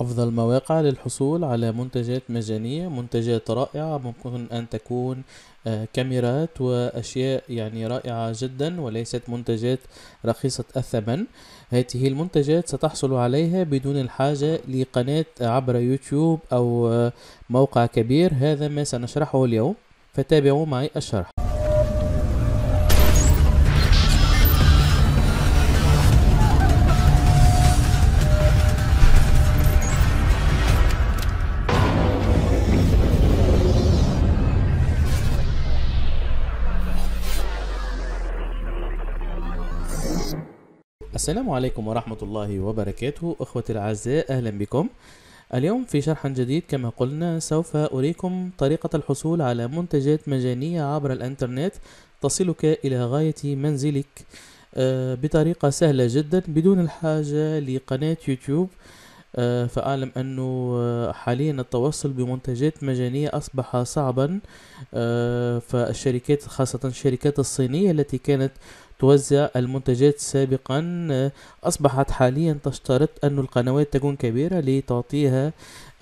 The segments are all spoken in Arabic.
أفضل مواقع للحصول على منتجات مجانية منتجات رائعة ممكن أن تكون آه، كاميرات وأشياء يعني رائعة جدا وليست منتجات رخيصة الثمن هذه المنتجات ستحصل عليها بدون الحاجة لقناة عبر يوتيوب أو آه، موقع كبير هذا ما سنشرحه اليوم فتابعوا معي الشرح السلام عليكم ورحمة الله وبركاته أخوتي الأعزاء أهلا بكم اليوم في شرح جديد كما قلنا سوف أريكم طريقة الحصول على منتجات مجانية عبر الإنترنت تصلك إلى غاية منزلك آه، بطريقة سهلة جدا بدون الحاجة لقناة يوتيوب آه، فأعلم أنه آه، حاليا التوصل بمنتجات مجانية أصبح صعبا فالشركات خاصة الشركات الصينية التي كانت توزع المنتجات سابقا أصبحت حاليا تشترط أن القنوات تكون كبيرة لتعطيها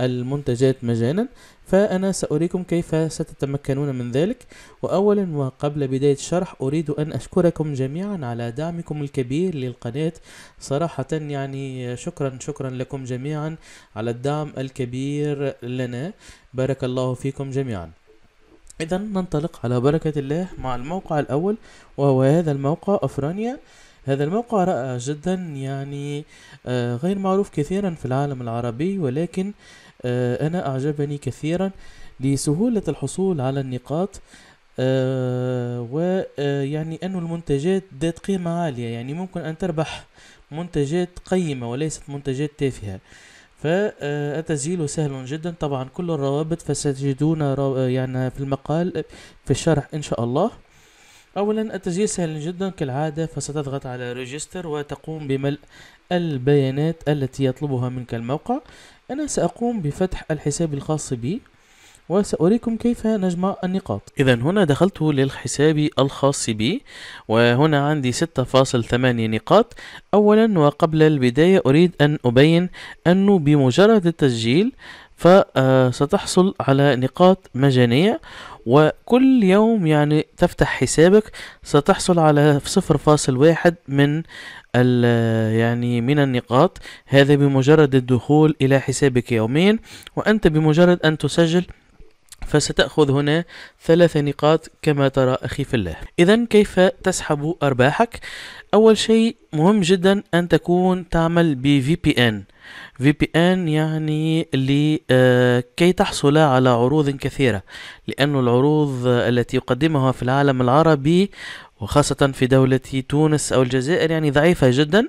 المنتجات مجانا فأنا سأريكم كيف ستتمكنون من ذلك وأولا وقبل بداية الشرح أريد أن أشكركم جميعا على دعمكم الكبير للقناة صراحة يعني شكرا شكرا لكم جميعا على الدعم الكبير لنا بارك الله فيكم جميعا إذا ننطلق على بركة الله مع الموقع الأول وهو هذا الموقع أفرانيا هذا الموقع رائع جدا يعني آه، غير معروف كثيرا في العالم العربي ولكن آه، أنا أعجبني كثيرا لسهولة الحصول على النقاط آه، ويعني أن المنتجات ذات قيمة عالية يعني ممكن أن تربح منتجات قيمة وليست منتجات تافهة فالتسجيل سهل جدا طبعا كل الروابط فستجدون يعني في المقال في الشرح ان شاء الله اولا التسجيل سهل جدا كالعاده فستضغط على ريجستر وتقوم بملء البيانات التي يطلبها منك الموقع انا ساقوم بفتح الحساب الخاص بي وسأريكم كيف نجمع النقاط إذا هنا دخلت للحساب الخاص بي وهنا عندي 6.8 نقاط أولا وقبل البداية أريد أن أبين أنه بمجرد التسجيل فستحصل آه، على نقاط مجانية وكل يوم يعني تفتح حسابك ستحصل على صفر فاصل واحد من يعني من النقاط هذا بمجرد الدخول إلى حسابك يوميا وأنت بمجرد أن تسجل فستأخذ هنا ثلاث نقاط كما ترى أخي في الله إذا كيف تسحب أرباحك؟ أول شيء مهم جدا أن تكون تعمل بـ VPN VPN يعني لكي آه، تحصل على عروض كثيرة لأن العروض التي يقدمها في العالم العربي وخاصة في دولة تونس أو الجزائر يعني ضعيفة جدا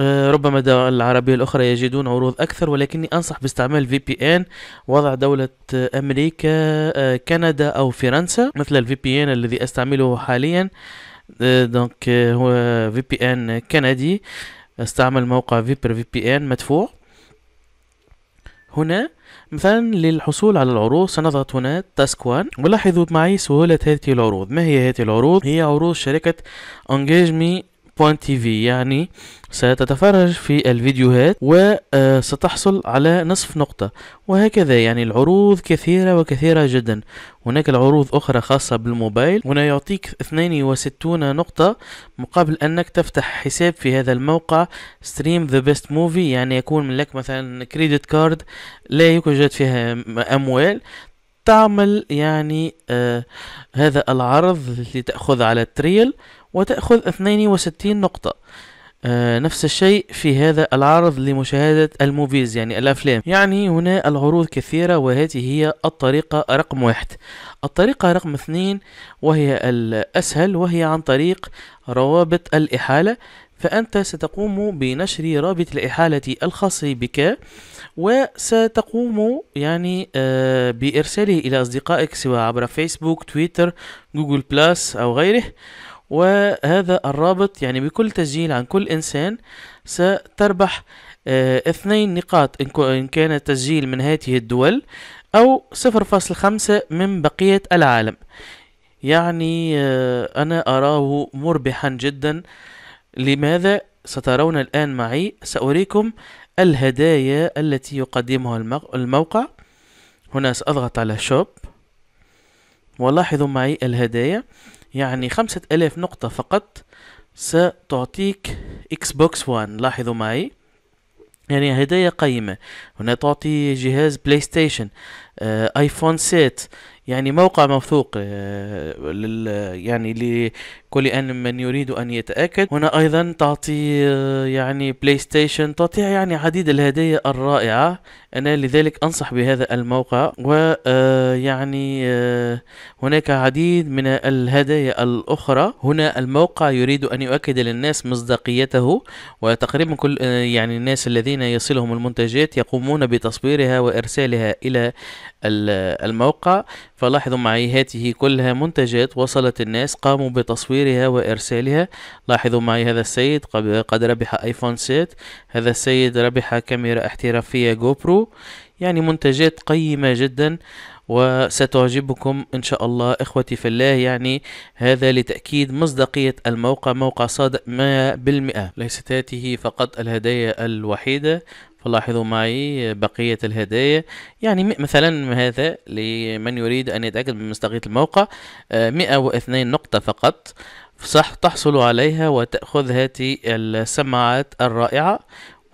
آه، ربما دول العربية الأخرى يجدون عروض أكثر ولكني أنصح باستعمال في بي إن وضع دولة أمريكا آه، كندا أو فرنسا مثل الفي بي إن الذي أستعمله حاليا آه، دونك هو في بي إن كندي استعمل موقع فيبر في بي إن مدفوع هنا مثلا للحصول على العروض سنضغط هنا تاسك 1 ولاحظوا معي سهولة هذه العروض ما هي هذه العروض؟ هي عروض شركة انجيج مي بوينت في يعني ستتفرج في الفيديوهات وستحصل آه، على نصف نقطة وهكذا يعني العروض كثيرة وكثيرة جدا هناك العروض أخرى خاصة بالموبايل هنا يعطيك 62 نقطة مقابل أنك تفتح حساب في هذا الموقع ستريم ذا بيست موفي يعني يكون لك مثلا كريدت كارد لا يوجد فيها أموال تعمل يعني آه هذا العرض لتأخذ على التريل وتأخذ 62 نقطة آه نفس الشيء في هذا العرض لمشاهدة الموفيز يعني الأفلام يعني هنا العروض كثيرة وهذه هي الطريقة رقم واحد الطريقة رقم اثنين وهي الأسهل وهي عن طريق روابط الإحالة فأنت ستقوم بنشر رابط الإحالة الخاص بك وستقوم يعني آه، بإرساله إلى أصدقائك سواء عبر فيسبوك تويتر جوجل بلاس أو غيره وهذا الرابط يعني بكل تسجيل عن كل إنسان ستربح آه، اثنين نقاط إن كان تسجيل من هذه الدول أو صفر فاصل خمسة من بقية العالم يعني آه، أنا أراه مربحا جدا لماذا سترون الآن معي سأريكم الهدايا التي يقدمها الموقع هنا سأضغط على شوب ولاحظوا معي الهدايا يعني خمسة ألاف نقطة فقط ستعطيك إكس بوكس وان لاحظوا معي يعني هدايا قيمة هنا تعطي جهاز بلاي ستيشن آه، ايفون سيت يعني موقع موثوق آه، لل يعني لكل أن من يريد أن يتأكد هنا أيضا تعطي آه، يعني بلاي ستيشن تعطي يعني عديد الهدايا الرائعة أنا لذلك أنصح بهذا الموقع ويعني آه، هناك عديد من الهدايا الأخرى هنا الموقع يريد أن يؤكد للناس مصداقيته وتقريبا كل يعني الناس الذين يصلهم المنتجات يقومون بتصويرها وإرسالها إلى الموقع فلاحظوا معي هاته كلها منتجات وصلت الناس قاموا بتصويرها وإرسالها لاحظوا معي هذا السيد قد ربح ايفون 6 هذا السيد ربح كاميرا احترافية جو برو يعني منتجات قيمة جدا وستعجبكم إن شاء الله إخوتي في الله يعني هذا لتأكيد مصداقية الموقع موقع صادق بالمئة ليست هذه فقط الهدايا الوحيدة فلاحظوا معي بقية الهدايا يعني مثلا هذا لمن يريد أن يتأكد من مصداقية الموقع 102 آه، نقطة فقط صح تحصل عليها وتأخذ هذه السماعات الرائعة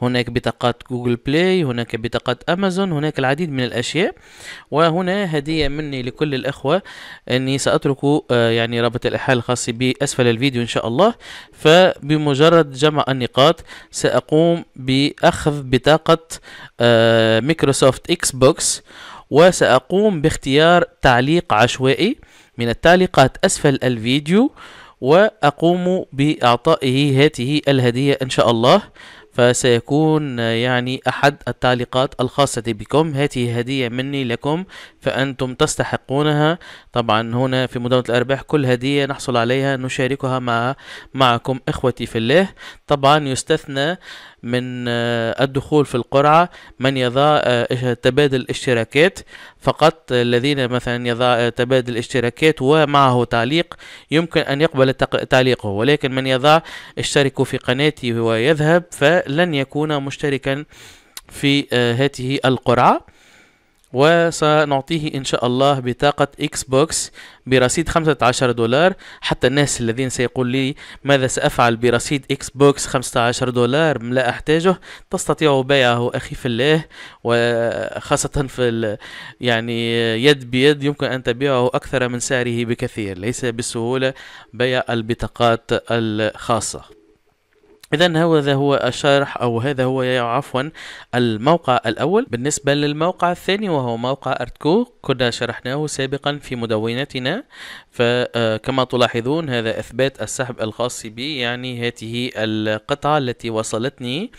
هناك بطاقات جوجل بلاي هناك بطاقات أمازون هناك العديد من الأشياء وهنا هدية مني لكل الأخوة أني سأترك آه، يعني رابط الاحال الخاص بأسفل الفيديو إن شاء الله فبمجرد جمع النقاط سأقوم بأخذ بطاقة آه، مايكروسوفت إكس بوكس وسأقوم باختيار تعليق عشوائي من التعليقات أسفل الفيديو وأقوم بإعطائه هذه الهدية إن شاء الله فسيكون يعني أحد التعليقات الخاصة بكم هذه هدية مني لكم فأنتم تستحقونها طبعا هنا في مدونة الأرباح كل هدية نحصل عليها نشاركها مع معكم إخوتي في الله طبعا يستثنى من آه، الدخول في القرعة من يضع آه، تبادل اشتراكات فقط الذين مثلا يضع آه، تبادل اشتراكات ومعه تعليق يمكن أن يقبل تعليقه ولكن من يضع اشتركوا في قناتي ويذهب ف لن يكون مشتركا في آه، هذه القرعة وسنعطيه إن شاء الله بطاقة إكس بوكس برصيد 15 دولار حتى الناس الذين سيقول لي ماذا سأفعل برصيد إكس بوكس 15 دولار لا أحتاجه تستطيع بيعه أخي في الله وخاصة في ال... يعني يد بيد يمكن أن تبيعه أكثر من سعره بكثير ليس بسهولة بيع البطاقات الخاصة إذا هذا هو الشرح أو هذا هو عفوا الموقع الأول بالنسبة للموقع الثاني وهو موقع أرتكو كنا شرحناه سابقا في مدونتنا فكما آه، تلاحظون هذا إثبات السحب الخاص بي يعني هذه القطعة التي وصلتني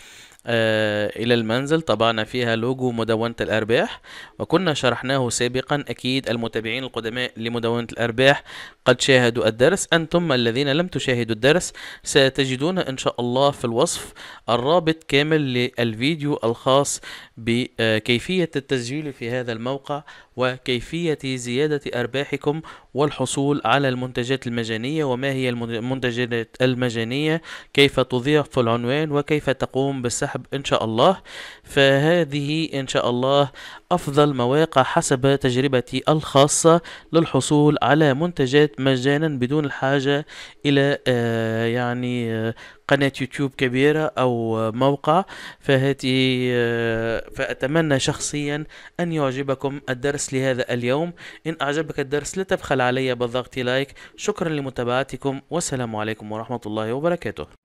آه، إلى المنزل طبعنا فيها لوجو مدونة الأرباح وكنا شرحناه سابقا أكيد المتابعين القدماء لمدونة الأرباح قد شاهدوا الدرس أنتم الذين لم تشاهدوا الدرس ستجدون إن شاء الله في الوصف الرابط كامل للفيديو الخاص بكيفية التسجيل في هذا الموقع وكيفية زيادة أرباحكم والحصول على المنتجات المجانية وما هي المنتجات المجانية كيف تضيف العنوان وكيف تقوم بالسحب إن شاء الله فهذه إن شاء الله أفضل مواقع حسب تجربتي الخاصة للحصول على منتجات مجانا بدون الحاجة إلى آه، يعني آه، قناة يوتيوب كبيرة أو موقع فهذه آه، فأتمنى شخصيا أن يعجبكم الدرس لهذا اليوم إن أعجبك الدرس لا تبخل علي بالضغط لايك شكرا لمتابعتكم والسلام عليكم ورحمة الله وبركاته